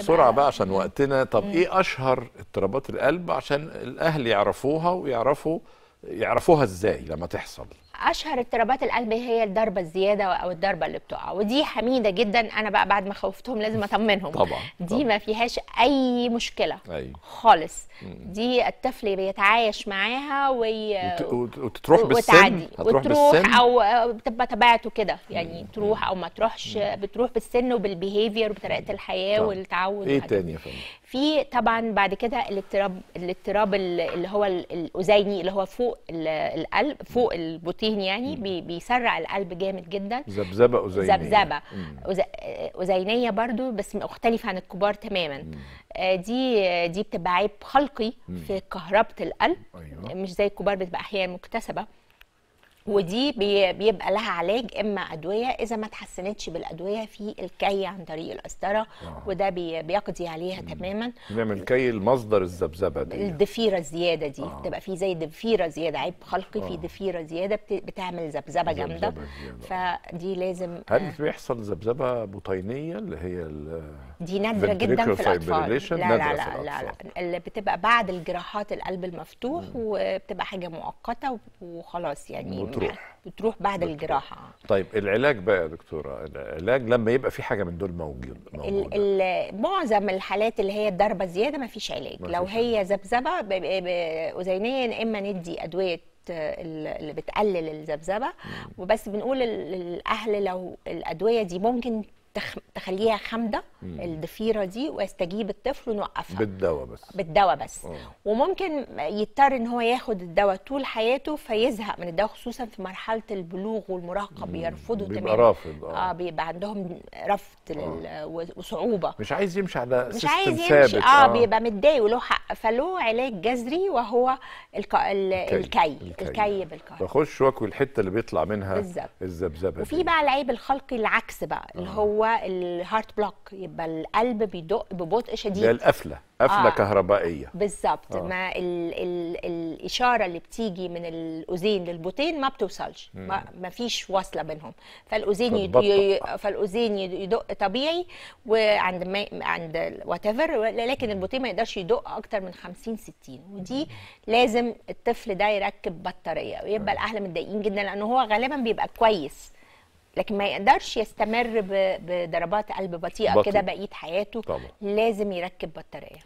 بسرعه بقى عشان وقتنا طب مم. ايه اشهر اضطرابات القلب عشان الاهل يعرفوها ويعرفوا يعرفوها ازاي لما تحصل اشهر اضطرابات القلب هي الضربه الزياده او الضربه اللي بتقع ودي حميده جدا انا بقى بعد ما خوفتهم لازم اطمنهم طبعا دي طبعا. ما فيهاش اي مشكله أي. خالص دي الطفل بيتعايش معاها وي... وت... وتروح بالسن وتعدي وتروح بالسن. او بتبقى تبعته كده يعني مم. تروح او ما تروحش بتروح بالسن وبالبيهيفير وبطريقه الحياه طبعا. والتعود ايه تاني يا فندم في طبعا بعد كده الاضطراب الاضطراب اللي هو الاذيني اللي هو فوق القلب فوق البطين يعني بي بيسرع القلب جامد جدا ذبذبه اذينيه ذبذبه اذينيه برضو بس مختلفه عن الكبار تماما آه دي دي بتبقى عيب خلقي في كهربه القلب أيوة. مش زي الكبار بتبقى احيانا مكتسبه ودي بيبقى لها علاج اما ادويه اذا ما تحسنتش بالادويه في الكي عن طريق القسطره آه. وده بيقضي عليها تماما نعمل الكي المصدر الذبذبه دي الضفيره الزياده دي آه. بتبقى في زي ضفيره زياده عيب خلقي آه. في ضفيره زياده بتعمل ذبذبه جامده فدي لازم هل آه. بيحصل ذبذبه بطينيه اللي هي دي نادره جدا في الاطفال لا لا لا, لا لا لا اللي بتبقى بعد الجراحات القلب المفتوح مم. وبتبقى حاجه مؤقته وخلاص يعني بتروح بتروح بعد بتروح. الجراحه طيب العلاج بقى يا دكتوره العلاج لما يبقى في حاجه من دول موجود موجوده معظم الحالات اللي هي الضربه زياده ما فيش علاج لو هي زبزبه اذينيه يا اما ندي ادويه اللي بتقلل الذبذبه وبس بنقول الاهل لو الادويه دي ممكن تخ... تخليها خامده الضفيره دي واستجيب الطفل ونوقفها بالدواء بس بالدواء بس أوه. وممكن يضطر ان هو ياخد الدواء طول حياته فيزهق من الدواء خصوصا في مرحله البلوغ والمراهقه بيرفضوا تماما بيبقى رافض اه. اه, بيبقى عندهم رفض اه. وصعوبه مش عايز يمشي على مش عايز يمشي ثابت. آه, اه بيبقى متضايق وله حق فله علاج جذري وهو الك... ال... الكي الكي, الكي بالكهرباء بخش واكل الحته اللي بيطلع منها بالظبط الذبذبه وفي بقى العيب الخلقي العكس بقى اللي اه. هو هو الهارت بلوك يبقى القلب بيدق ببطء شديد ده القفله قفله آه. كهربائيه بالظبط آه. ما الـ الـ الاشاره اللي بتيجي من الاذين للبطين ما بتوصلش ما, ما فيش واصله بينهم فالاذين فالاذين يدق طبيعي وعند ما عند وات لكن البطين ما يقدرش يدق اكتر من 50 60 ودي لازم الطفل ده يركب بطاريه ويبقى الاهل متضايقين جدا لانه هو غالبا بيبقى كويس لكن ما يقدرش يستمر بضربات قلب بطيئه كده بقيه حياته طبعا. لازم يركب بطاريه